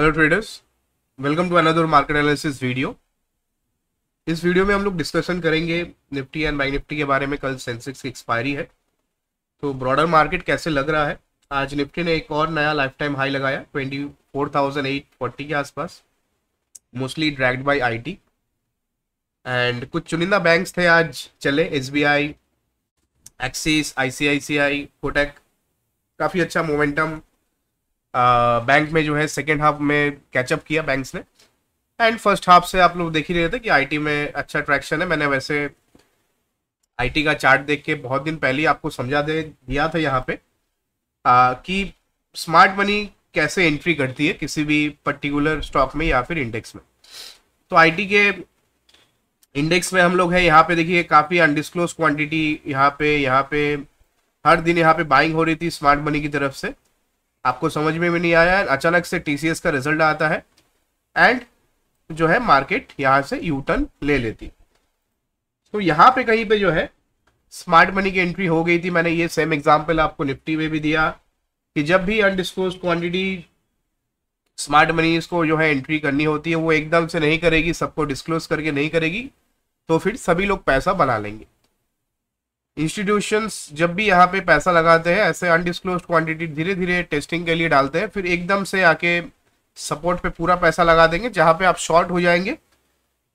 hello traders welcome to another market analysis video इस video में हम लोग डिस्कशन करेंगे निफ्टी एंड बाई निफ्टी के बारे में कल सेंसेक्स की एक्सपायरी है तो ब्रॉडर मार्केट कैसे लग रहा है आज निफ्टी ने एक और नया लाइफ टाइम हाई लगाया 24,840 के आसपास mostly by by IT and कुछ चुनिंदा बैंक्स थे आज चले S B I Axis I C I C I Kotak काफ़ी अच्छा मोमेंटम बैंक में जो है सेकेंड हाफ में कैचअप किया बैंक ने एंड फर्स्ट हाफ से आप लोग देख ही रहे थे कि आईटी में अच्छा ट्रैक्शन है मैंने वैसे आईटी का चार्ट देख के बहुत दिन पहले आपको समझा दे दिया था यहाँ पे आ, कि स्मार्ट मनी कैसे एंट्री करती है किसी भी पर्टिकुलर स्टॉक में या फिर इंडेक्स में तो आईटी के इंडेक्स में हम लोग हैं यहाँ पे देखिए काफ़ी अनडिस्क्लोज क्वांटिटी यहाँ पे यहाँ पे हर दिन यहाँ पे बाइंग हो रही थी स्मार्ट मनी की तरफ से आपको समझ में भी नहीं आया अचानक से टीसीएस का रिजल्ट आता है एंड जो है मार्केट यहाँ से यू टर्न ले लेती तो यहाँ पे कहीं पे जो है स्मार्ट मनी की एंट्री हो गई थी मैंने ये सेम एग्जाम्पल आपको निफ्टी में भी दिया कि जब भी अनडिस्क्लोज क्वांटिटी स्मार्ट मनी इसको जो है एंट्री करनी होती है वो एकदम से नहीं करेगी सबको डिस्क्लोज करके नहीं करेगी तो फिर सभी लोग पैसा बना लेंगे इंस्टीट्यूशन जब भी यहाँ पे पैसा लगाते हैं ऐसे अनडिस्क्लोज क्वांटिटी धीरे धीरे टेस्टिंग के लिए डालते हैं फिर एकदम से आके सपोर्ट पे पूरा पैसा लगा देंगे जहाँ पे आप शॉर्ट हो जाएंगे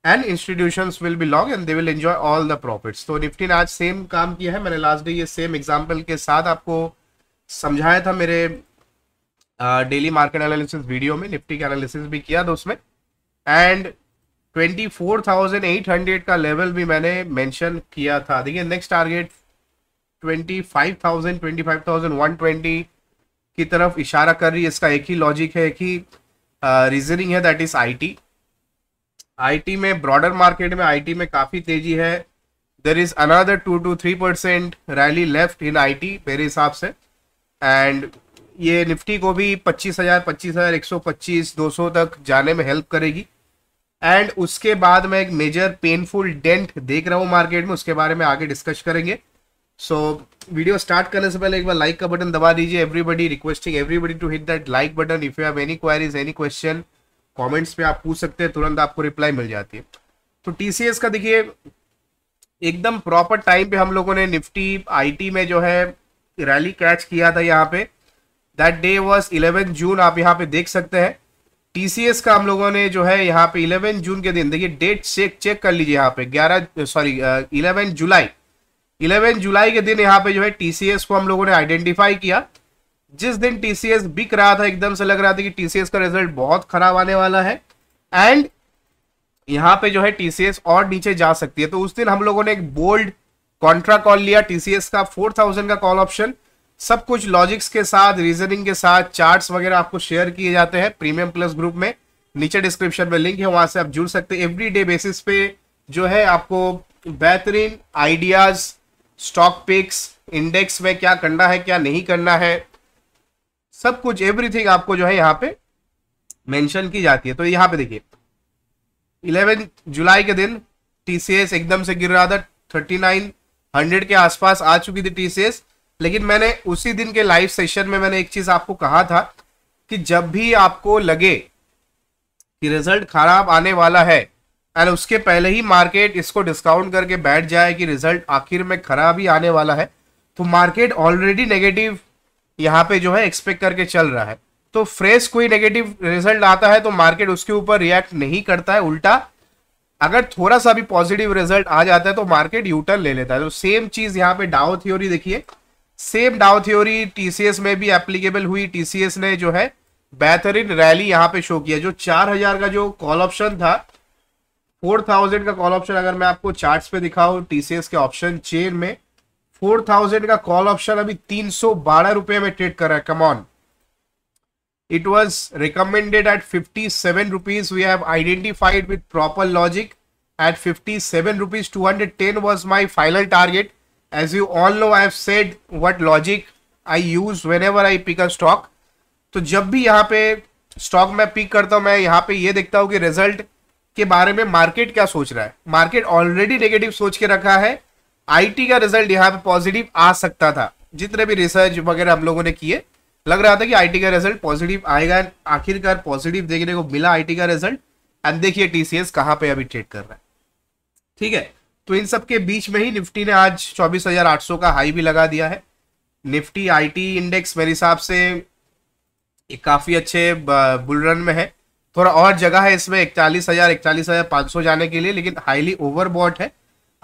and institution will be long and they will enjoy all the profits तो निफ्टी ने आज सेम काम किया है मैंने लास्ट डे ये सेम एग्जाम्पल के साथ आपको समझाया था मेरे डेली मार्केट एनालिसिस वीडियो में निफ्टी का एनालिसिस भी किया था उसमें एंड 24,800 का लेवल भी मैंने मेंशन किया था देखिए नेक्स्ट टारगेट 25,000 25,120 की तरफ इशारा कर रही है इसका एक ही लॉजिक है कि रीजनिंग uh, है दैट इज आईटी आईटी में ब्रॉडर मार्केट में आईटी में काफ़ी तेजी है there is another two two three percent rally left in IT मेरे हिसाब से एंड ये निफ्टी को भी पच्चीस पच्चीस पच्चीस हजार हजार एक सौ पच्चीस दो सौ तक जाने में हेल्प करेगी एंड उसके बाद मैं एक मेजर पेनफुल डेंट देख रहा हूँ मार्केट में उसके बारे में आगे डिस्कस करेंगे सो so, वीडियो स्टार्ट करने से पहले एक बार लाइक का बटन दबा दीजिए everybody requesting everybody to hit that like button if you have any queries any question comments पे आप पूछ सकते हैं तुरंत आपको रिप्लाई मिल जाती है तो टी का देखिए एकदम प्रॉपर टाइम पे हम लोगों ने निफ्टी आई में जो है रैली कैच किया था यहाँ पे that day was eleven June आप यहाँ पे देख सकते हैं टीसीएस का हम लोगों ने जो है यहाँ पे 11 जून के दिन देखिए डेट चेक चेक कर लीजिए यहाँ पे 11 सॉरी 11 जुलाई 11 जुलाई के दिन यहाँ पे जो है टीसीएस को हम लोगों ने आइडेंटिफाई किया जिस दिन टीसीएस बिक रहा था एकदम से लग रहा था कि टीसीएस का रिजल्ट बहुत खराब आने वाला है एंड यहाँ पे जो है टीसीएस और नीचे जा सकती है तो उस दिन हम लोगों ने एक बोल्ड कॉन्ट्रा कॉल लिया टीसीएस का फोर का कॉल ऑप्शन सब कुछ लॉजिक्स के साथ रीजनिंग के साथ चार्ट्स वगैरह आपको शेयर किए जाते हैं प्रीमियम प्लस ग्रुप में नीचे डिस्क्रिप्शन में लिंक है वहां से आप जुड़ सकते हैं एवरी डे बेसिस पे जो है आपको बेहतरीन आइडियाज स्टॉक पिक्स इंडेक्स में क्या करना है क्या नहीं करना है सब कुछ एवरीथिंग आपको जो है यहाँ पे मेंशन की जाती है तो यहाँ पे देखिए 11 जुलाई के दिन टीसीएस एकदम से गिर रहा था 3900 के आसपास आ चुकी थी टीसीएस लेकिन मैंने उसी दिन के लाइव सेशन में मैंने एक चीज आपको कहा था कि जब भी आपको लगे कि रिजल्ट खराब आने वाला है एंड उसके पहले ही मार्केट इसको डिस्काउंट करके बैठ जाए कि रिजल्ट आखिर में खराब ही आने वाला है तो मार्केट ऑलरेडी नेगेटिव यहाँ पे जो है एक्सपेक्ट करके चल रहा है तो फ्रेश कोई नेगेटिव रिजल्ट आता है तो मार्केट उसके ऊपर रिएक्ट नहीं करता है उल्टा अगर थोड़ा सा भी पॉजिटिव रिजल्ट आ जाता है तो मार्केट यूटर्न ले लेता है तो सेम चीज यहाँ पे डाओ थ्योरी देखिए सेम डाउ थ्योरी टीसीएस में भी एप्लीकेबल हुई टीसीएस ने जो है बेहतरीन रैली यहाँ पे शो किया जो चार हजार का जो कॉल ऑप्शन था फोर थाउजेंड का कॉल ऑप्शन अगर मैं आपको चार्ट्स पे दिखाऊं टीसीएस के ऑप्शन चेन में फोर थाउजेंड का कॉल ऑप्शन अभी तीन सौ बारह रुपए में ट्रेड कर रहा है come on fifty seven rupees we have identified we proper logic at fifty seven rupees to hundred ten was my final target as you all know i have said what logic i use whenever i pick a stock तो जब भी यहाँ पे stock मैं pick करता हूँ मैं यहाँ पे ये देखता हूँ कि रिजल्ट के बारे में मार्केट क्या सोच रहा है मार्केट ऑलरेडी नेगेटिव सोच के रखा है आईटी का रिजल्ट यहाँ पे पॉजिटिव आ सकता था जितने भी रिसर्च वगैरह हम लोगों ने किए लग रहा था कि आईटी का रिजल्ट पॉजिटिव आएगा आखिरकार पॉजिटिव देखने को मिला आईटी का रिजल्ट एंड देखिए टीसीएस कहाँ पे अभी ट्रेड कर रहा है ठीक है तो इन सब के बीच में ही निफ्टी ने आज 24,800 का हाई भी लगा दिया है निफ्टी आईटी इंडेक्स मेरे हिसाब से काफ़ी अच्छे बुलरन में है थोड़ा और जगह है इसमें इकतालीस हज़ार इकतालीस हज़ार पाँच सौ जाने के लिए लेकिन हाईली ओवरबॉट है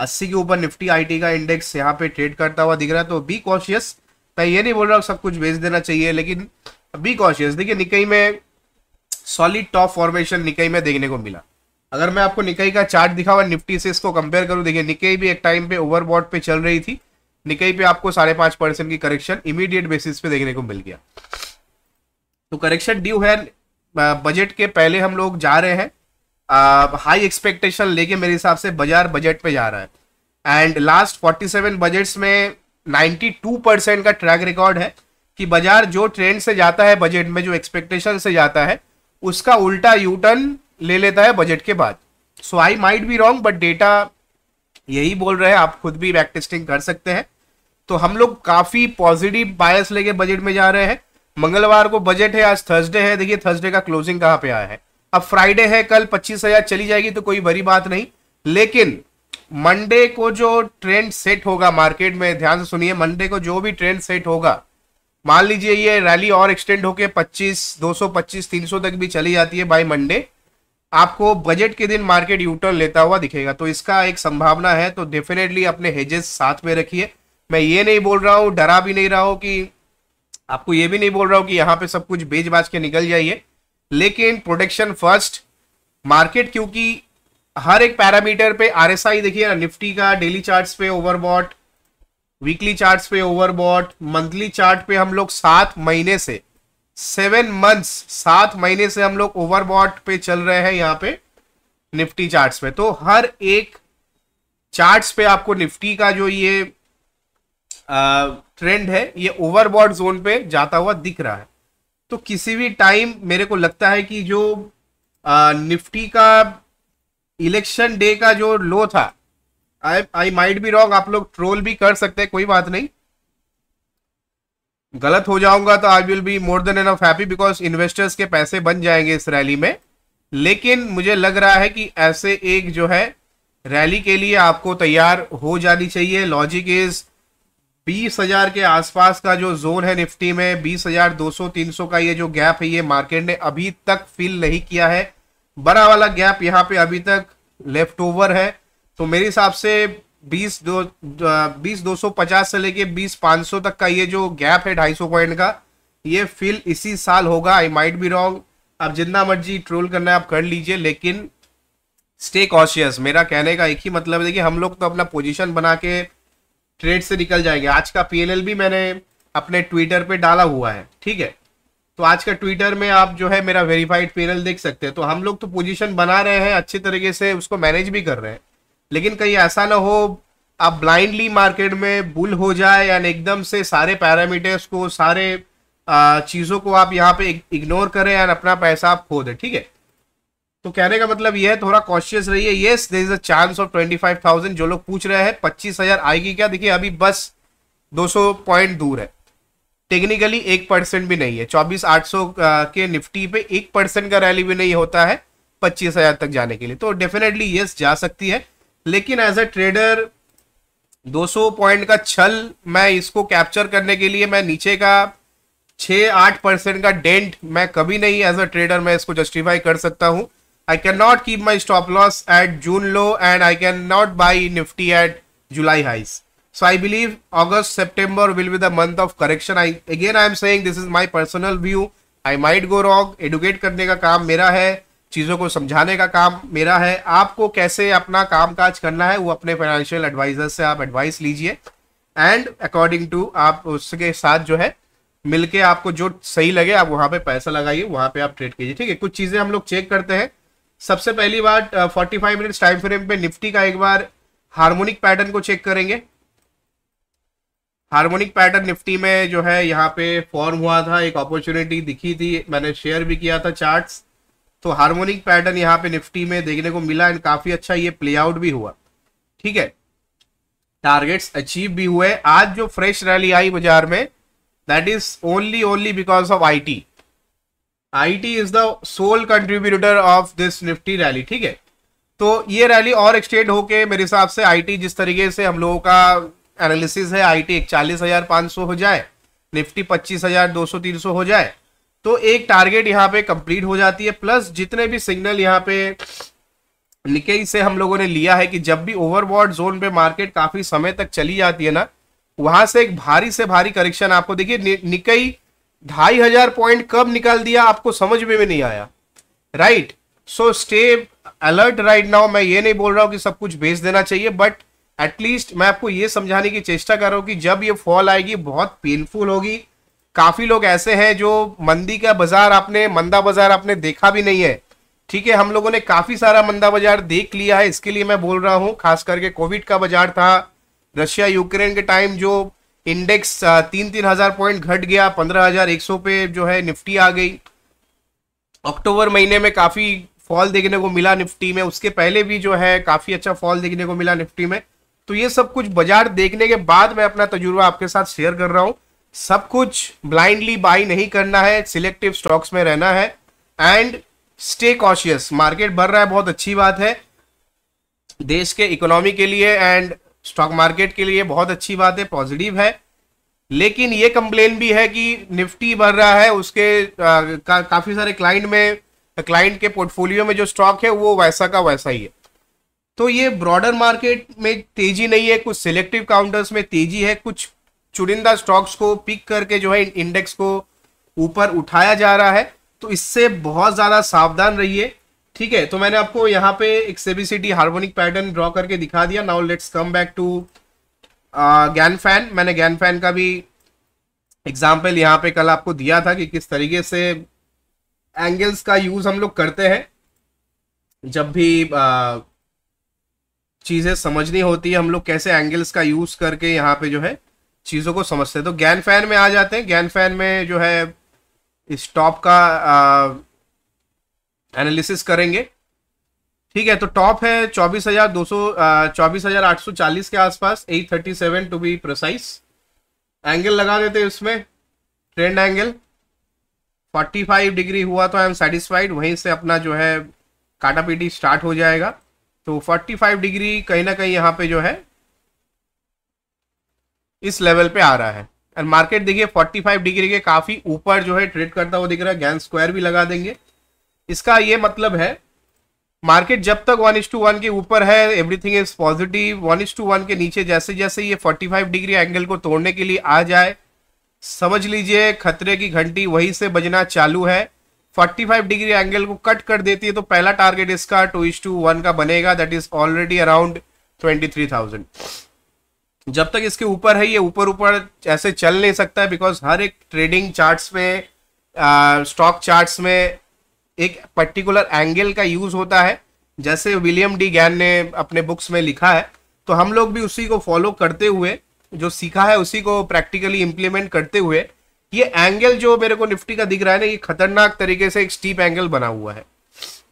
अस्सी के ऊपर निफ्टी आईटी का इंडेक्स यहाँ पे ट्रेड करता हुआ दिख रहा है तो बी कॉशियस मैं ये नहीं बोल रहा हूँ सब कुछ बेच देना चाहिए लेकिन बी कॉशियस देखिए निकई में सॉलिड टॉप फॉर्मेशन निकई में देखने को मिला अगर मैं आपको निकाई का चार्ट दिखाऊँ निफ्टी से इसको कंपेयर करूँ देखिए निकई भी एक टाइम पे ओवरबॉट पे चल रही थी निकई पे आपको साढ़े पांच परसेंट की करेक्शन इमीडिएट बेसिस पे देखने को मिल गया तो करेक्शन ड्यू है बजट के पहले हम लोग जा रहे हैं हाई एक्सपेक्टेशन लेके मेरे हिसाब से बाजार बजट पे जा रहा है एंड लास्ट सेवन बजट्स में टू परसेंट का ट्रैक रिकॉर्ड है कि बाजार जो ट्रेंड से जाता है बजट में जो एक्सपेक्टेशन से जाता है उसका उल्टा यूटर्न ले लेता है बजट के बाद so I might be wrong but data यही बोल रहे हैं आप खुद भी बैक टेस्टिंग कर सकते हैं तो हम लोग काफ़ी पॉजिटिव बायस लेके बजट में जा रहे हैं मंगलवार को बजट है आज थर्सडे है देखिए थर्सडे का क्लोजिंग कहाँ पे आया है अब फ्राइडे है कल पच्चीस हजार चली जाएगी तो कोई बड़ी बात नहीं लेकिन मंडे को जो ट्रेंड सेट होगा मार्केट में ध्यान से सुनिए मंडे को जो भी ट्रेंड सेट होगा मान लीजिए ये रैली और एक्सटेंड होके 25 225 300 तक भी चली जाती है बाय मंडे आपको बजट के दिन मार्केट यूटर्न लेता हुआ दिखेगा तो इसका एक संभावना है तो डेफिनेटली अपने हेजेस साथ में रखिए मैं ये नहीं बोल रहा हूँ डरा भी नहीं रहा हूँ कि आपको ये भी नहीं बोल रहा हूँ कि यहाँ पे सब कुछ बेच बाज के निकल जाइए लेकिन प्रोडक्शन फर्स्ट मार्केट क्योंकि हर एक पैरामीटर पे आर देखिए ना निफ्टी का डेली चार्ट पे ओवरबॉट वीकली चार्ट पे ओवरबॉट मंथली चार्ट पे हम लोग सात महीने से सेवन मंथ्स सात महीने से हम लोग ओवरबॉट पे चल रहे हैं यहाँ पे निफ्टी चार्ट्स पे तो हर एक चार्ट्स पे आपको निफ्टी का जो ये ट्रेंड है ये ओवरबॉट जोन पे जाता हुआ दिख रहा है तो किसी भी टाइम मेरे को लगता है कि जो आ, निफ्टी का इलेक्शन डे का जो लो था आई आई माइट भी रॉन्ग आप लोग ट्रोल भी कर सकते हैं कोई बात नहीं गलत हो जाऊंगा तो I will be more than enough happy because investors के पैसे बन जाएंगे इस रैली में लेकिन मुझे लग रहा है कि ऐसे एक जो है रैली के लिए आपको तैयार हो जानी चाहिए लॉजिक इज बीस हजार के आसपास का जो जोन है निफ्टी में बीस हजार दो सौ तीन सौ का ये जो गैप है ये मार्केट ने अभी तक फिल नहीं किया है बड़ा वाला गैप यहाँ पे अभी तक लेफ्ट ओवर है तो मेरे हिसाब से बीस दो बीस दो सौ पचास से लेके बीस पाँच सौ तक का ये जो गैप है ढाई सौ पॉइंट का ये फिल इसी साल होगा आई माइट बी रॉन्ग आप जितना मर्जी ट्रोल करना है आप कर लीजिए लेकिन स्टे कॉशियस मेरा कहने का एक ही मतलब है कि हम लोग तो अपना पोजीशन बना के ट्रेड से निकल जाएंगे आज का पी भी मैंने अपने ट्विटर पर डाला हुआ है ठीक है तो आज का ट्विटर में आप जो है मेरा वेरीफाइड पी देख सकते हैं तो हम लोग तो पोजिशन बना रहे हैं अच्छे तरीके से उसको मैनेज भी कर रहे हैं लेकिन कहीं ऐसा ना हो आप ब्लाइंडली मार्केट में बुल हो जाए यानी एकदम से सारे पैरामीटर्स को सारे चीज़ों को आप यहाँ पे इग्नोर करें या अपना पैसा आप खो दें ठीक है तो कहने का मतलब यह है थोड़ा कॉशियस रहिए yes there is a chance of twenty five thousand जो लोग पूछ रहे हैं पच्चीस हजार आएगी क्या देखिए अभी बस दो सौ पॉइंट दूर है टेक्निकली एक परसेंट भी नहीं है चौबीस आठ सौ के निफ्टी पे एक परसेंट का रैली भी नहीं होता है पच्चीस हजार तक जाने के लिए तो डेफिनेटली येस जा सकती है लेकिन एज अ ट्रेडर 200 पॉइंट का छल मैं इसको कैप्चर करने के लिए मैं नीचे का 6-8 परसेंट का डेंट मैं कभी नहीं एज अ ट्रेडर मैं इसको जस्टिफाई कर सकता हूं I can not keep my stop loss at June low and I can not buy Nifty at July highs so I believe August September will be the month of correction I again I am saying this is my personal view I might go wrong educate करने का काम मेरा है चीज़ों को समझाने का काम मेरा है आपको कैसे अपना काम काज करना है वो अपने फाइनेंशियल एडवाइजर से आप एडवाइस लीजिए एंड अकॉर्डिंग टू आप उसके साथ जो है मिलके आपको जो सही लगे आप वहाँ पे पैसा लगाइए वहाँ पे आप ट्रेड कीजिए ठीक है कुछ चीज़ें हम लोग चेक करते हैं सबसे पहली बार forty five minutes time frame पे निफ्टी का एक बार हारमोनिक पैटर्न को चेक करेंगे हारमोनिक पैटर्न निफ्टी में जो है यहाँ पे फॉर्म हुआ था एक अपॉर्चुनिटी दिखी थी मैंने शेयर भी किया था चार्ट्स तो हार्मोनिक पैटर्न यहाँ पे निफ्टी में देखने को मिला एंड काफी अच्छा ये प्ले आउट भी हुआ ठीक है टारगेट्स अचीव भी हुए आज जो फ्रेश रैली आई बाजार में that is only only because of I T I T is the sole contributor of this Nifty rally ठीक है तो ये रैली और एक्सटेंड होके मेरे हिसाब से आईटी जिस तरीके से हम लोगों का एनालिसिस है आईटी चालीस हजार पाँच सौ हो जाए निफ्टी पच्चीस हजार दो सौ तीन सौ हो जाए तो एक टारगेट यहाँ पे कंप्लीट हो जाती है प्लस जितने भी सिग्नल यहाँ पे निकेई से हम लोगों ने लिया है कि जब भी ओवरबॉड जोन पे मार्केट काफी समय तक चली जाती है ना वहां से एक भारी से भारी करेक्शन आपको देखिए निकई ढाई हजार पॉइंट कब निकाल दिया आपको समझ में भी नहीं आया right so stay alert right now मैं ये नहीं बोल रहा हूँ कि सब कुछ बेच देना चाहिए बट एटलीस्ट मैं आपको ये समझाने की चेष्टा कर रहा हूँ कि जब ये फॉल आएगी बहुत पेनफुल होगी काफ़ी लोग ऐसे हैं जो मंदी का बाज़ार आपने मंदा बाज़ार आपने देखा भी नहीं है ठीक है हम लोगों ने काफ़ी सारा मंदा बाज़ार देख लिया है इसके लिए मैं बोल रहा हूँ खास करके कोविड का बाज़ार था रशिया यूक्रेन के टाइम जो इंडेक्स तीन तीन हज़ार पॉइंट घट गया पंद्रह हज़ार एक सौ पे जो है निफ्टी आ गई अक्टूबर महीने में काफ़ी फॉल देखने को मिला निफ्टी में उसके पहले भी जो है काफ़ी अच्छा फॉल देखने को मिला निफ्टी में तो ये सब कुछ बाजार देखने के बाद मैं अपना तजुर्बा आपके साथ शेयर कर रहा हूँ सब कुछ ब्लाइंडली बाई नहीं करना है सिलेक्टिव स्टॉक्स में रहना है एंड स्टे कॉशियस मार्केट बढ़ रहा है बहुत अच्छी बात है देश के इकोनॉमी के लिए एंड स्टॉक मार्केट के लिए बहुत अच्छी बात है पॉजिटिव है लेकिन ये कंप्लेन भी है कि निफ्टी बढ़ रहा है उसके आ, का, काफी सारे क्लाइंट में क्लाइंट के पोर्टफोलियो में जो स्टॉक है वो वैसा का वैसा ही है तो ये ब्रॉडर मार्केट में तेजी नहीं है कुछ सिलेक्टिव काउंटर्स में तेजी है कुछ चुनिंदा स्टॉक्स को पिक करके जो है इंडेक्स को ऊपर उठाया जा रहा है तो इससे बहुत ज़्यादा सावधान रहिए ठीक है तो मैंने आपको यहाँ पे एक सेबीसीटी हार्मोनिक पैटर्न ड्रॉ करके दिखा दिया now let's come back to Gann fan मैंने ज्ञान फैन का भी एग्जाम्पल यहाँ पे कल आपको दिया था कि किस तरीके से एंगल्स का यूज हम लोग करते हैं जब भी चीज़ें समझनी होती है हम लोग कैसे एंगल्स का यूज करके यहाँ पे जो है चीज़ों को समझते हैं तो ज्ञान फैन में आ जाते हैं ज्ञान फैन में जो है इस टॉप का एनालिसिस करेंगे ठीक है तो टॉप है चौबीस हजार दो सौ चौबीस हजार आठ सौ चालीस के आसपास at thirty seven to be precise angle लगा देते इसमें trend angle forty five degree हुआ तो आई एम सेटिस्फाइड वहीं से अपना जो है काटा पीटी स्टार्ट हो जाएगा तो फोर्टी फाइव डिग्री कहीं ना कहीं यहाँ पे जो है इस लेवल पे आ रहा है और मार्केट देखिए 45 डिग्री के काफ़ी ऊपर जो है ट्रेड करता हुआ दिख रहा है गैन स्क्वायर भी लगा देंगे इसका ये मतलब है मार्केट जब तक वन इज टू वन के ऊपर है everything is positive one is to one के नीचे जैसे जैसे ये 45 डिग्री एंगल को तोड़ने के लिए आ जाए समझ लीजिए खतरे की घंटी वहीं से बजना चालू है 45 डिग्री एंगल को कट कर देती है तो पहला टारगेट इसका टू इज टू वन का बनेगा that is already around twenty three thousand जब तक इसके ऊपर है ये ऊपर ऊपर ऐसे चल नहीं सकता है बिकॉज हर एक ट्रेडिंग चार्ट्स में स्टॉक चार्ट्स में एक पर्टिकुलर एंगल का यूज होता है जैसे विलियम डी गैन ने अपने बुक्स में लिखा है तो हम लोग भी उसी को फॉलो करते हुए जो सीखा है उसी को प्रैक्टिकली इम्प्लीमेंट करते हुए ये एंगल जो मेरे को निफ्टी का दिख रहा है ना ये खतरनाक तरीके से एक स्टीप एंगल बना हुआ है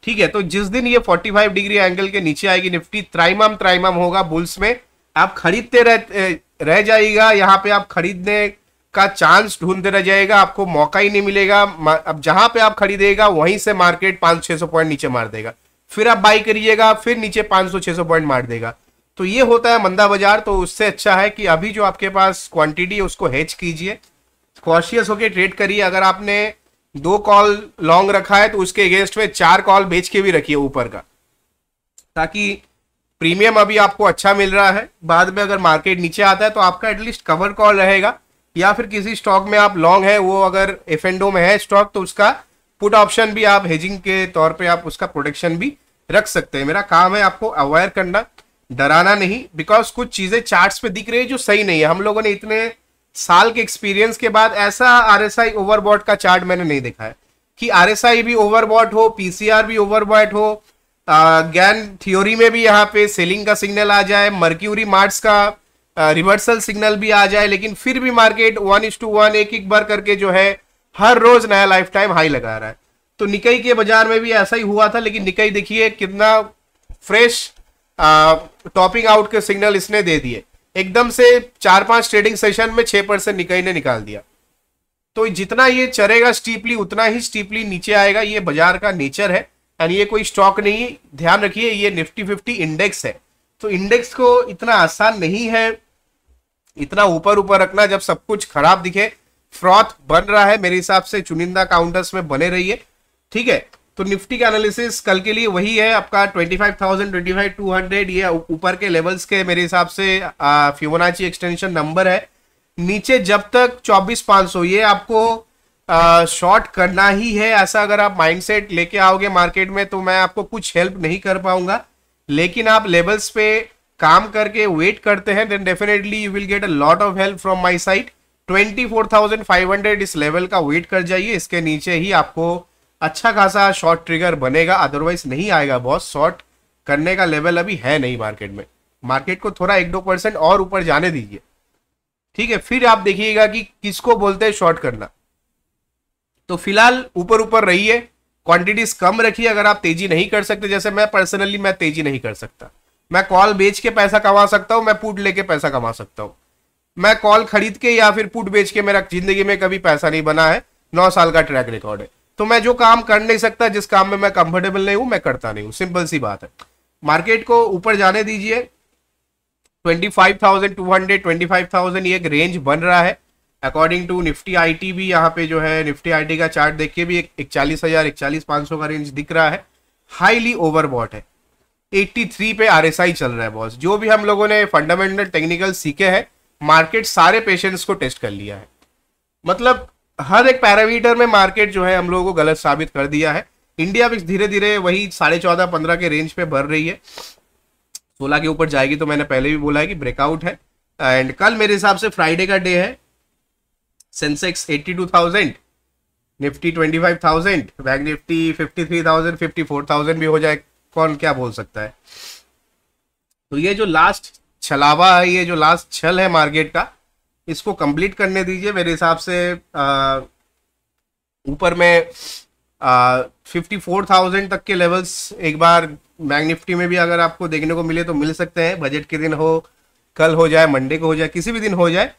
ठीक है तो जिस दिन ये 45 डिग्री एंगल के नीचे आएगी निफ्टी त्राइमाम त्राइमाम होगा बुल्स में आप खरीदते रह रह जाएगा यहाँ पे आप खरीदने का चांस ढूंढते रह जाएगा आपको मौका ही नहीं मिलेगा अब जहां पे आप खरीदेगा वहीं से मार्केट पाँच छह सौ पॉइंट नीचे मार देगा फिर आप बाई करिएगा फिर नीचे पाँच सौ छह सौ पॉइंट मार देगा तो ये होता है मंदा बाजार तो उससे अच्छा है कि अभी जो आपके पास क्वांटिटी है उसको हेच कीजिए कॉशियस होकर ट्रेड करिए अगर आपने दो कॉल लॉन्ग रखा है तो उसके अगेंस्ट में चार कॉल बेच के भी रखिए ऊपर का ताकि प्रीमियम अभी आपको अच्छा मिल रहा है बाद में अगर मार्केट नीचे आता है तो आपका एटलीस्ट कवर कॉल रहेगा या फिर किसी स्टॉक में आप लॉन्ग है वो अगर एफ एंडो में है स्टॉक तो उसका पुट ऑप्शन भी आप हेजिंग के तौर पे आप उसका प्रोटेक्शन भी रख सकते हैं मेरा काम है आपको अवेयर करना डराना नहीं बिकॉज कुछ चीज़ें चार्ट्स पे दिख रही है जो सही नहीं है हम लोगों ने इतने साल के एक्सपीरियंस के बाद ऐसा आर एस आई का चार्ट मैंने नहीं देखा है कि आर एस आई भी ओवरबॉट हो पी सी आर भी ओवरबॉट हो ज्ञान थ्योरी में भी यहाँ पे सेलिंग का सिग्नल आ जाए मर्क्यूरी मार्ट्स का रिवर्सल सिग्नल भी आ जाए लेकिन फिर भी market one is to one एक एक बार करके जो है हर रोज नया लाइफ टाइम हाई लगा रहा है तो निकई के बाजार में भी ऐसा ही हुआ था लेकिन निकई देखिए कितना फ्रेश टॉपिंग आउट के सिग्नल इसने दे दिए एकदम से चार पांच ट्रेडिंग सेशन में छह परसेंट निकई ने निकाल दिया तो जितना ये चरेगा स्टीपली उतना ही स्टीपली नीचे आएगा ये बाजार का नेचर है एंड ये कोई स्टॉक नहीं ध्यान रखिए ये निफ्टी फिफ्टी इंडेक्स है तो इंडेक्स को इतना आसान नहीं है इतना ऊपर ऊपर रखना जब सब कुछ खराब दिखे फ्रॉथ बन रहा है मेरे हिसाब से चुनिंदा काउंटर्स में बने रहिए ठीक है तो निफ्टी का एनालिसिस कल के लिए वही है आपका 25,000, 25,200 ये ऊपर के लेवल्स के मेरे हिसाब से फ्यूबोनाची एक्सटेंशन नंबर है नीचे जब तक 24,500 ये आपको शॉर्ट करना ही है ऐसा अगर आप माइंडसेट लेके आओगे मार्केट में तो मैं आपको कुछ हेल्प नहीं कर पाऊंगा लेकिन आप लेवल्स पे काम करके वेट करते हैं then definitely you will get a lot of help from my side 24,500 इस लेवल का वेट कर जाइए इसके नीचे ही आपको अच्छा खासा शॉर्ट ट्रिगर बनेगा अदरवाइज नहीं आएगा बहुत शॉर्ट करने का लेवल अभी है नहीं मार्केट में मार्केट को थोड़ा एक दो परसेंट और ऊपर जाने दीजिए ठीक है फिर आप देखिएगा कि किसको बोलते हैं शॉर्ट करना तो फिलहाल ऊपर ऊपर रहिए क्वांटिटीज कम रखिए अगर आप तेजी नहीं कर सकते जैसे मैं पर्सनली मैं तेजी नहीं कर सकता मैं कॉल बेच के पैसा कमा सकता हूँ मैं पुट लेके पैसा कमा सकता हूँ मैं कॉल खरीद के या फिर पुट बेच के मेरा जिंदगी में कभी पैसा नहीं बना है नौ साल का ट्रैक रिकॉर्ड है तो मैं जो काम कर नहीं सकता जिस काम में मैं कंफर्टेबल नहीं हूं मैं करता नहीं हूँ सिंपल सी बात है मार्केट को ऊपर जाने दीजिए twenty five thousand two hundred twenty five thousand ये एक रेंज बन रहा है अकॉर्डिंग टू निफ्टी आईटी भी यहाँ पे जो है निफ्टी आईटी का चार्ट देखिए भी एक इकचालीस हजार इकचालीस पांच सौ का रेंज दिख रहा है हाईली ओवरबॉट है 83 पे आरएसआई चल रहा है बॉस जो भी हम लोगों ने फंडामेंटल टेक्निकल सीखे हैं मार्केट सारे पेशेंट्स को टेस्ट कर लिया है मतलब हर एक पैरामीटर में मार्केट जो है हम लोगों को गलत साबित कर दिया है इंडिया भी धीरे धीरे वही साढ़े चौदह पंद्रह के रेंज पे भर रही है सोलह के ऊपर जाएगी तो मैंने पहले भी बोला है कि ब्रेकआउट है एंड कल मेरे हिसाब से फ्राइडे का डे है सेंसेक्स 82,000 निफ्टी 25,000 बैंक निफ्टी 53,000 54,000 भी हो जाए कौन क्या बोल सकता है तो ये जो लास्ट छलावा है ये जो लास्ट छल है मार्केट का इसको कंप्लीट करने दीजिए मेरे हिसाब से ऊपर में फिफ्टी फोर थाउजेंड तक के लेवल्स एक बार बैंक निफ्टी में भी अगर आपको देखने को मिले तो मिल सकते हैं बजट के दिन हो कल हो जाए मंडे को हो जाए किसी भी दिन हो जाए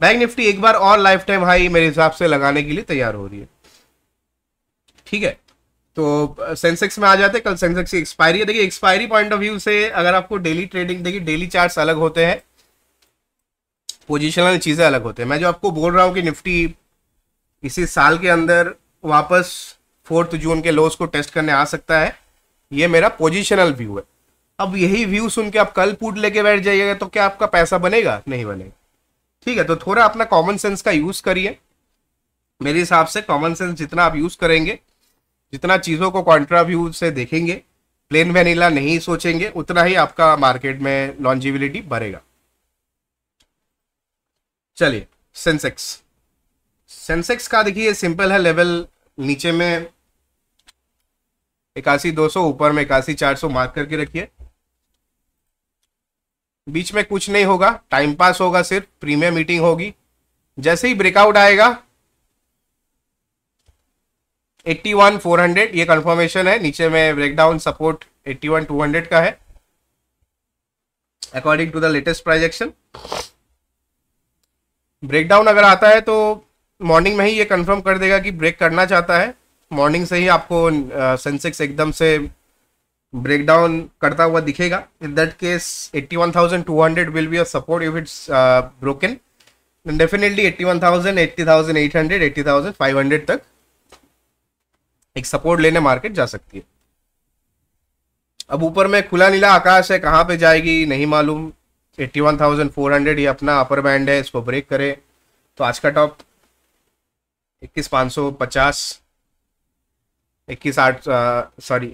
बैंक निफ्टी एक बार और लाइफ टाइम हाई मेरे हिसाब से लगाने के लिए तैयार हो रही है ठीक है तो सेंसेक्स में आ जाते हैं कल सेंसेक्स की एक्सपायरी है देखिए एक्सपायरी पॉइंट ऑफ व्यू से अगर आपको डेली ट्रेडिंग देखिए डेली चार्ट अलग होते हैं पोजिशनल चीज़ें अलग होते हैं मैं जो आपको बोल रहा हूँ कि निफ्टी इसी साल के अंदर वापस फोर्थ जून के लोस को टेस्ट करने आ सकता है ये मेरा पोजिशनल व्यू है अब यही व्यू सुन के आप कल पुट लेके बैठ जाइएगा तो क्या आपका पैसा बनेगा नहीं बनेगा ठीक है तो थोड़ा अपना कॉमन सेंस का यूज करिए मेरे हिसाब से कॉमन सेंस जितना आप यूज करेंगे जितना चीज़ों को कॉन्ट्राव्यू से देखेंगे प्लेन वेनिला नहीं सोचेंगे उतना ही आपका मार्केट में लॉन्जिबिलिटी बढ़ेगा चलिए सेंसेक्स सेंसेक्स का देखिए सिंपल है लेवल नीचे में इक्यासी दो ऊपर में इक्यासी चार मार्क करके रखिए बीच में कुछ नहीं होगा टाइम पास होगा सिर्फ प्रीमियर मीटिंग होगी जैसे ही ब्रेकआउट आएगा 81400 ये कंफर्मेशन है नीचे में ब्रेकडाउन सपोर्ट 81200 का है according to the latest projection breakdown अगर आता है तो मॉर्निंग में ही ये कंफर्म कर देगा कि ब्रेक करना चाहता है मॉर्निंग से ही आपको सेंसेक्स एकदम से ब्रेकडाउन करता हुआ दिखेगा in that case 81,200 will be a support if it's broken definitely 81,000 80,800 80,500 तक एक सपोर्ट लेने मार्केट जा सकती है अब ऊपर में खुला नीला आकाश है कहाँ पे जाएगी नहीं मालूम 81,400 ये अपना अपर बैंड है इसको ब्रेक करे तो आज का टॉप इक्कीस पाँच सौ पचास इक्कीस आठ सॉरी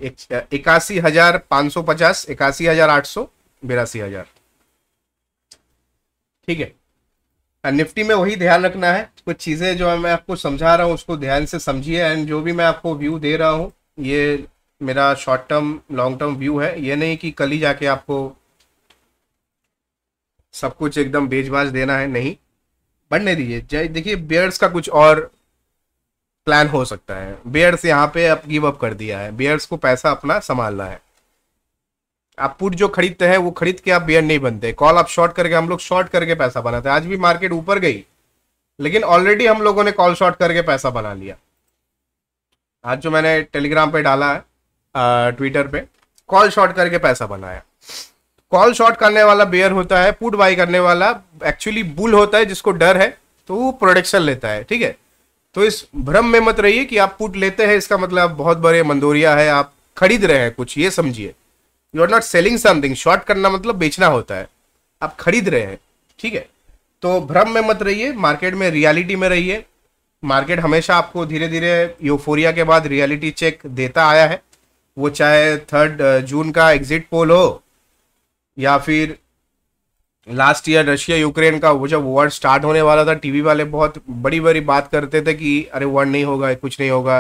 इक्यासी हजार पाँच सौ पचास इक्यासी हजार आठ सौ बिरासी हजार ठीक है निफ्टी में वही ध्यान रखना है कुछ चीज़ें जो मैं आपको समझा रहा हूँ उसको ध्यान से समझिए एंड जो भी मैं आपको व्यू दे रहा हूँ ये मेरा short term long term view है ये नहीं कि कल ही जाके आपको सब कुछ एकदम बेजबाज देना है नहीं बढ़ने दीजिए देखिए बियर्स का कुछ और प्लान हो सकता है बियर्स यहाँ पे अब गिव अप कर दिया है बियर्स को पैसा अपना संभालना है आप पुट जो खरीदते हैं वो खरीद के आप बियर नहीं बनते कॉल आप शॉर्ट करके हम लोग शॉर्ट करके पैसा बनाते हैं आज भी मार्केट ऊपर गई लेकिन ऑलरेडी हम लोगों ने कॉल शॉर्ट करके पैसा बना लिया आज जो मैंने टेलीग्राम पे डाला है ट्विटर पे कॉल शॉर्ट करके पैसा बनाया कॉल शॉर्ट करने वाला बियर होता है पुट बाई करने वाला एक्चुअली बुल होता है जिसको डर है तो वो प्रोडक्शन लेता है ठीक है तो इस भ्रम में मत रहिए कि आप पुट लेते हैं इसका मतलब बहुत बड़े मंदोरिया है आप खरीद रहे हैं कुछ ये समझिए you are not selling something short करना मतलब बेचना होता है आप खरीद रहे हैं ठीक है तो भ्रम में मत रहिए मार्केट में रियलिटी में रहिए मार्केट हमेशा आपको धीरे धीरे यूफोरिया के बाद रियलिटी चेक देता आया है वो चाहे थर्ड जून uh, का एग्जिट पोल हो या फिर लास्ट ईयर रशिया यूक्रेन का वो जब वॉर स्टार्ट होने वाला था टीवी वाले बहुत बड़ी बड़ी बात करते थे कि अरे वॉर नहीं होगा कुछ नहीं होगा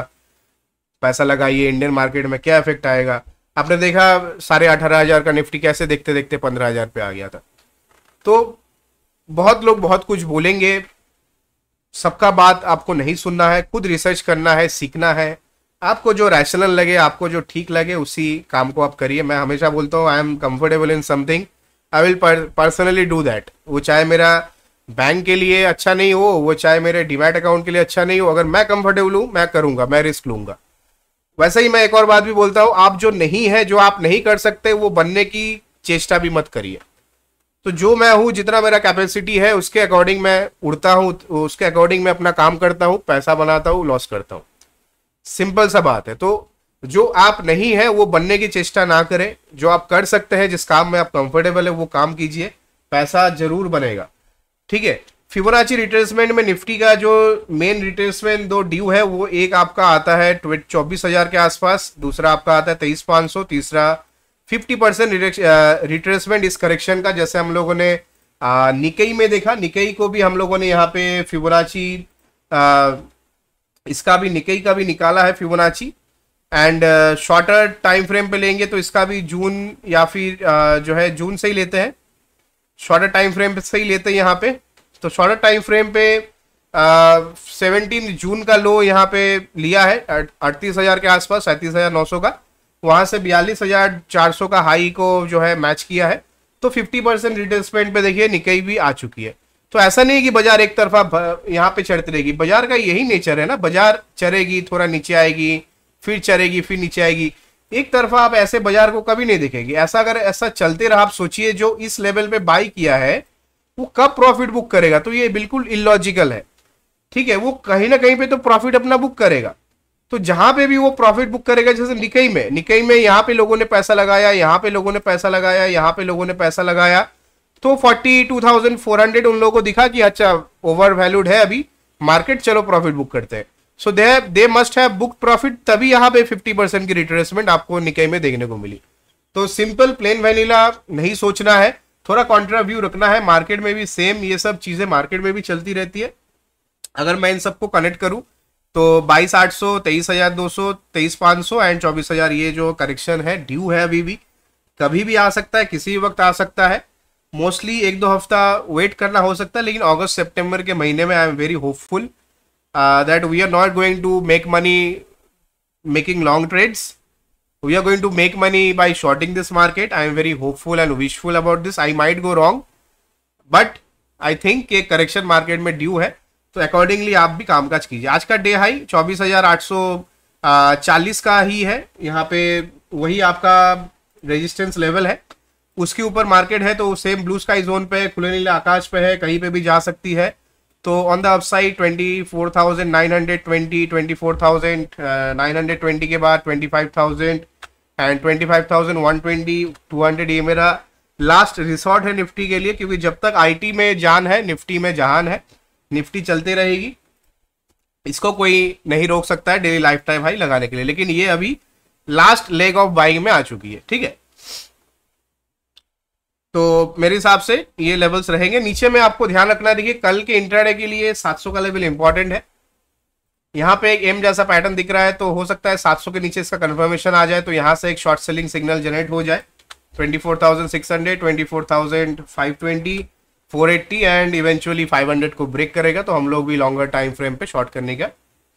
पैसा लगाइए इंडियन मार्केट में क्या इफेक्ट आएगा आपने देखा साढ़े अठारह हज़ार का निफ्टी कैसे देखते देखते पंद्रह हज़ार पे आ गया था तो बहुत लोग बहुत कुछ बोलेंगे सबका बात आपको नहीं सुनना है खुद रिसर्च करना है सीखना है आपको जो रैशनल लगे आपको जो ठीक लगे उसी काम को आप करिए मैं हमेशा बोलता हूँ I am comfortable in something I will personally do that वो चाहे मेरा बैंक के लिए अच्छा नहीं हो वो चाहे मेरे डिमैट अकाउंट के लिए अच्छा नहीं हो अगर मैं कंफर्टेबल हूँ मैं करूंगा मैं रिस्क लूंगा वैसे ही मैं एक और बात भी बोलता हूँ आप जो नहीं है जो आप नहीं कर सकते वो बनने की चेष्टा भी मत करिए तो जो मैं हूँ जितना मेरा कैपेसिटी है उसके अकॉर्डिंग मैं उड़ता हूँ उसके अकॉर्डिंग मैं अपना काम करता हूँ पैसा बनाता हूँ लॉस करता हूँ सिंपल सा बात है तो जो आप नहीं है वो बनने की चेष्टा ना करें जो आप कर सकते हैं जिस काम में आप कंफर्टेबल है वो काम कीजिए पैसा जरूर बनेगा ठीक है फिबोनाची रिट्रेसमेंट में निफ्टी का जो मेन रिट्रेसमेंट दो ड्यू है वो एक आपका आता है ट्वेट चौबीस हजार के आसपास दूसरा आपका आता है तेईस पाँच सौ तीसरा फिफ्टी परसेंट रिट्रेसमेंट इस करेक्शन का जैसे हम लोगों ने निकई में देखा निकई को भी हम लोगों ने यहाँ पे फिबोनाची इसका भी निकई का भी निकाला है Fibonacci and shorter time frame पे लेंगे तो इसका भी जून या फिर uh, जो है जून से ही लेते हैं शॉर्टर टाइम फ्रेम से ही लेते हैं यहाँ पे तो शॉर्टर टाइम फ्रेम पे सेवनटीन uh, जून का लो यहाँ पे लिया है अड़तीस हज़ार के आसपास सैंतीस हज़ार नौ सौ का वहाँ से बयालीस हज़ार चार सौ का हाई को जो है मैच किया है तो फिफ्टी परसेंट रिटेसमेंट पे देखिए निकाई भी आ चुकी है तो ऐसा नहीं कि बाजार एक तरफा यहाँ पे चढ़ती रहेगी बाजार का यही नेचर है ना बाजार चढ़ेगी थोड़ा नीचे आएगी फिर चलेगी फिर नीचे आएगी एक तरफा आप ऐसे बाजार को कभी नहीं देखेंगे ऐसा अगर ऐसा चलते रहा आप सोचिए जो इस लेवल पे बाई किया है वो कब प्रॉफिट बुक करेगा तो ये बिल्कुल इलॉजिकल है ठीक है वो कहीं ना कहीं पे तो प्रॉफिट अपना बुक करेगा तो जहां पे भी वो प्रॉफिट बुक करेगा जैसे निकई में निकई में यहाँ पे लोगों ने पैसा लगाया यहाँ पे लोगों ने पैसा लगाया यहाँ पे लोगों ने पैसा लगाया तो forty two thousand four hundred उन लोगों को दिखा कि अच्छा ओवर वैल्यूड है अभी मार्केट चलो प्रॉफिट बुक करते हैं so they they must have book profit तभी यहाँ पे 50 परसेंट की रिट्रेसमेंट आपको निकाय में देखने को मिली तो सिंपल प्लेन वेनिला नहीं सोचना है थोड़ा कॉन्ट्रा व्यू रखना है मार्केट में भी सेम ये सब चीजें मार्केट में भी चलती रहती है अगर मैं इन सबको कनेक्ट करूँ तो बाईस आठ सौ तेईस हजार दो सौ तेईस पाँच सौ एंड चौबीस हजार ये जो करेक्शन है ड्यू है अभी भी कभी भी आ सकता है किसी भी वक्त आ सकता है मोस्टली एक दो हफ्ता वेट करना हो सकता है लेकिन अगस्त सितंबर के महीने में I am very hopeful uh, that we are not going to make money making long trades we are going to make money by shorting this market i am very hopeful and wishful about this i might go wrong but I think ये correction market में due है तो accordingly आप भी कामकाज kijiye aaj ka day high 24,840 ka hi hai yahan pe wahi aapka resistance level hai उसके ऊपर market है तो सेम ब्लू स्काई जोन पे खुले नीले आकाश पे है कहीं पे भी जा सकती है तो ऑन द अपसाइड 24,920, 24,920 के बाद 25,000 एंड 25,120, 200 ये मेरा लास्ट रिसॉर्ट है निफ्टी के लिए क्योंकि जब तक आईटी में जान है निफ्टी में जहान है निफ्टी चलते रहेगी इसको कोई नहीं रोक सकता है डेली लाइफ टाइम हाई लगाने के लिए लेकिन ये अभी लास्ट लेग ऑफ बाइंग में आ चुकी है ठीक है तो मेरे हिसाब से ये लेवल्स रहेंगे नीचे में आपको ध्यान रखना देखिए कल के इंटरडे के लिए 700 का लेवल इंपॉर्टेंट है यहाँ पे एक एम जैसा पैटर्न दिख रहा है तो हो सकता है 700 के नीचे इसका कंफर्मेशन आ जाए तो यहाँ से एक शॉर्ट सेलिंग सिग्नल जनरेट हो जाए 24,600, 24,520, 480 एंड इवेंचुअली 500 को ब्रेक करेगा तो हम लोग भी लॉन्गर टाइम फ्रेम पे शॉर्ट करने का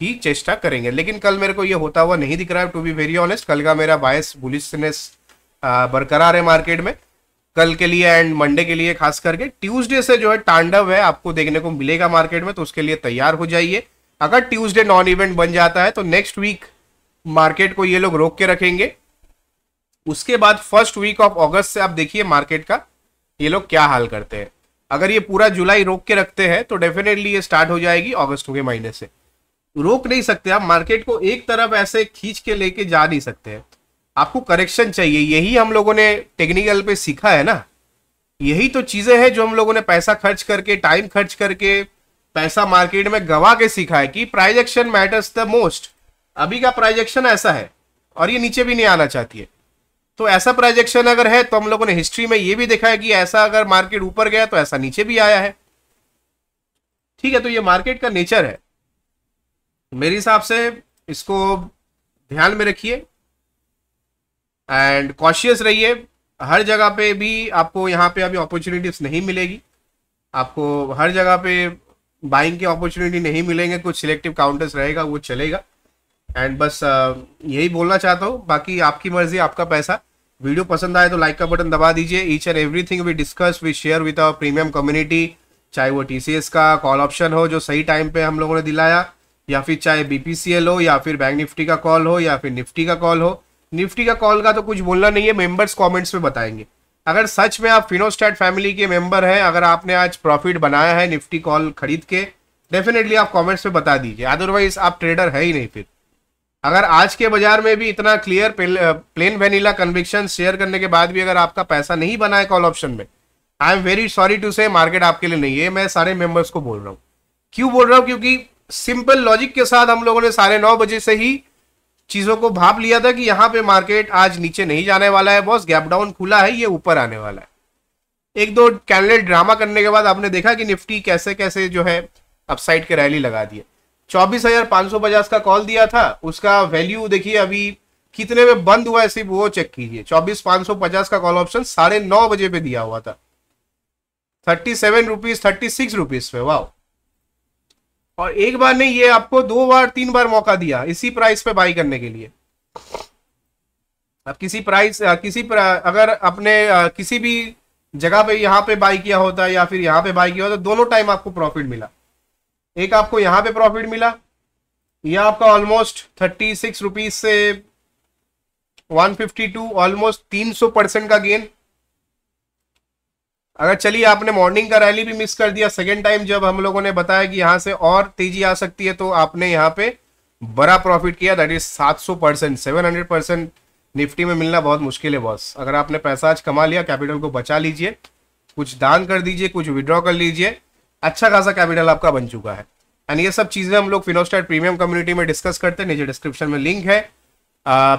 ही चेष्टा करेंगे लेकिन कल मेरे को ये होता हुआ नहीं दिख रहा है टू बी वेरी ऑनेस्ट कल का मेरा बायस बुलिसनेस बरकरार है मार्केट में कल के लिए एंड मंडे के लिए खास करके ट्यूसडे से जो है तांडव है आपको देखने को मिलेगा मार्केट में तो उसके लिए तैयार हो जाइए अगर ट्यूसडे नॉन इवेंट बन जाता है तो नेक्स्ट वीक मार्केट को ये लोग रोक के रखेंगे उसके बाद फर्स्ट वीक ऑफ अगस्त से आप देखिए मार्केट का ये लोग क्या हाल करते हैं अगर ये पूरा जुलाई रोक के रखते हैं तो डेफिनेटली ये स्टार्ट हो जाएगी अगस्त के महीने से रोक नहीं सकते आप मार्केट को एक तरफ ऐसे खींच के लेके जा नहीं सकते हैं आपको करेक्शन चाहिए यही हम लोगों ने टेक्निकल पे सीखा है ना यही तो चीज़ें हैं जो हम लोगों ने पैसा खर्च करके टाइम खर्च करके पैसा मार्केट में गवा के सीखा है कि प्राइजेक्शन मैटर्स द मोस्ट अभी का प्राइजेक्शन ऐसा है और ये नीचे भी नहीं आना चाहती है तो ऐसा प्राइजेक्शन अगर है तो हम लोगों ने हिस्ट्री में ये भी देखा है कि ऐसा अगर मार्केट ऊपर गया तो ऐसा नीचे भी आया है ठीक है तो ये मार्केट का नेचर है मेरे हिसाब से इसको ध्यान में रखिए एंड कॉशियस रहिए हर जगह पे भी आपको यहाँ पे अभी अपॉर्चुनिटीज नहीं मिलेगी आपको हर जगह पे बाइंग की अपॉर्चुनिटी नहीं मिलेंगे कुछ सिलेक्टिव काउंटर्स रहेगा वो चलेगा एंड बस यही बोलना चाहता हूँ बाकी आपकी मर्जी आपका पैसा वीडियो पसंद आए तो लाइक का बटन दबा दीजिए each and everything we discuss we share with our premium community चाहे वो टी का कॉल ऑप्शन हो जो सही टाइम पे हम लोगों ने दिलाया या फिर चाहे बी हो या फिर बैंक निफ्टी का कॉल हो या फिर निफ्टी का कॉल हो निफ्टी का कॉल का तो कुछ बोलना नहीं है मेंबर्स कमेंट्स में बताएंगे अगर सच में आप फिनोस्टैट फैमिली के मेंबर हैं अगर आपने आज प्रॉफिट बनाया है निफ्टी कॉल खरीद के डेफिनेटली आप कमेंट्स में बता दीजिए अदरवाइज आप ट्रेडर है ही नहीं फिर अगर आज के बाजार में भी इतना clear plain vanilla conviction share करने के बाद भी अगर आपका पैसा नहीं बना है कॉल ऑप्शन में I am very sorry to say market आपके लिए नहीं है मैं सारे मेंबर्स को बोल रहा हूँ क्यों बोल रहा हूँ क्योंकि सिंपल लॉजिक के साथ हम लोगों ने साढ़े नौ बजे से ही चीज़ों को भाप लिया था कि यहां पे मार्केट आज नीचे नहीं जाने वाला है बॉस गैप डाउन खुला है ये ऊपर आने वाला है एक दो कैंडल ड्रामा करने के बाद आपने देखा कि निफ्टी कैसे कैसे जो है अपसाइड के रैली लगा दिए चौबीस हजार पाँच सौ पचास का कॉल दिया था उसका वैल्यू देखिए अभी कितने में बंद हुआ है सिर्फ वो चेक कीजिए चौबीस पाँच सौ पचास का कॉल ऑप्शन साढ़े नौ बजे पे दिया हुआ था thirty seven rupees thirty six rupees पे वाओ और एक बार नहीं ये आपको दो बार तीन बार मौका दिया इसी प्राइस पे बाई करने के लिए अब किसी प्राइस किसी प्रा, अगर अपने किसी भी जगह पे यहाँ पे बाई किया होता या फिर यहाँ पे बाई किया होता दोनों टाइम आपको प्रॉफिट मिला एक आपको यहाँ पे प्रॉफिट मिला यह आपका ऑलमोस्ट थर्टी सिक्स रुपीज से वन फिफ्टी टू ऑलमोस्ट तीन सौ परसेंट का गेन अगर चलिए आपने मॉर्निंग का रैली भी मिस कर दिया सेकेंड टाइम जब हम लोगों ने बताया कि यहाँ से और तेजी आ सकती है तो आपने यहाँ पे बड़ा प्रॉफिट किया that is 700 percent seven hundred percent Nifty में मिलना बहुत मुश्किल है बॉस अगर आपने पैसा आज कमा लिया कैपिटल को बचा लीजिए कुछ दान कर दीजिए कुछ विड्रॉ कर लीजिए अच्छा खासा कैपिटल आपका बन चुका है एंड ये सब चीज़ें हम लोग फिनोस्टाइट प्रीमियम कम्युनिटी में डिस्कस करते हैं नीचे डिस्क्रिप्शन में लिंक है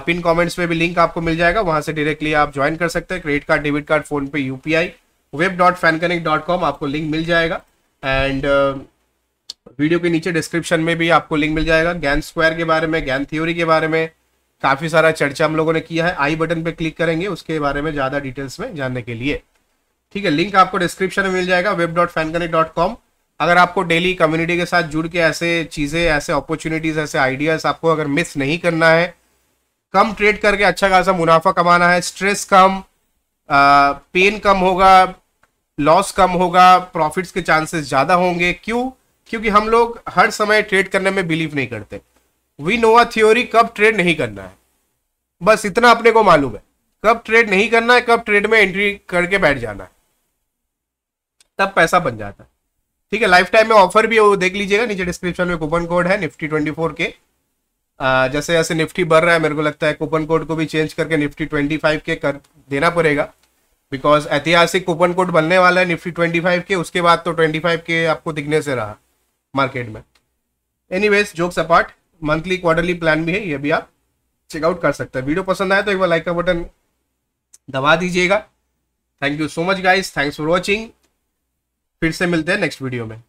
पिन कमेंट्स में भी लिंक आपको मिल जाएगा वहां से डायरेक्टली आप ज्वाइन कर सकते हैं credit card debit card PhonePe UPI web dot fan connect dot com आपको लिंक मिल जाएगा एंड वीडियो uh, के नीचे डिस्क्रिप्शन में भी आपको लिंक मिल जाएगा गैन स्क्वायर के बारे में गैन थ्योरी के बारे में काफ़ी सारा चर्चा हम लोगों ने किया है आई बटन पे क्लिक करेंगे उसके बारे में ज़्यादा डिटेल्स में जानने के लिए ठीक है लिंक आपको डिस्क्रिप्शन में मिल जाएगा web dot fan connect dot com अगर आपको डेली कम्युनिटी के साथ जुड़ के ऐसे चीज़ें ऐसे अपॉर्चुनिटीज़ ऐसे आइडियाज़ आपको अगर मिस नहीं करना है कम ट्रेड करके अच्छा खासा मुनाफा कमाना है स्ट्रेस कम पेन uh, कम होगा लॉस कम होगा प्रॉफिट्स के चांसेस ज़्यादा होंगे क्यों क्योंकि हम लोग हर समय ट्रेड करने में बिलीव नहीं करते वी नो आ थ्योरी कब ट्रेड नहीं करना है बस इतना अपने को मालूम है कब ट्रेड नहीं करना है कब ट्रेड में एंट्री करके बैठ जाना है तब पैसा बन जाता है ठीक है लाइफ टाइम में ऑफर भी है वो देख लीजिएगा नीचे डिस्क्रिप्शन में कूपन कोड है निफ्टी ट्वेंटी फोर के आ, जैसे जैसे निफ्टी बढ़ रहा है मेरे को लगता है कूपन कोड को भी चेंज करके निफ्टी ट्वेंटी फाइव के कर देना पड़ेगा बिकॉज ऐतिहासिक कूपन कोड बनने वाला है निफ्टी ट्वेंटी फाइव के उसके बाद तो ट्वेंटी फाइव के आपको दिखने से रहा मार्केट में any ways jokes apart monthly quarterly plan भी है ये भी आप चेकआउट कर सकते हैं वीडियो पसंद आए तो एक बार लाइक का बटन दबा दीजिएगा thank you so much guys thanks for watching फिर से मिलते हैं नेक्स्ट वीडियो में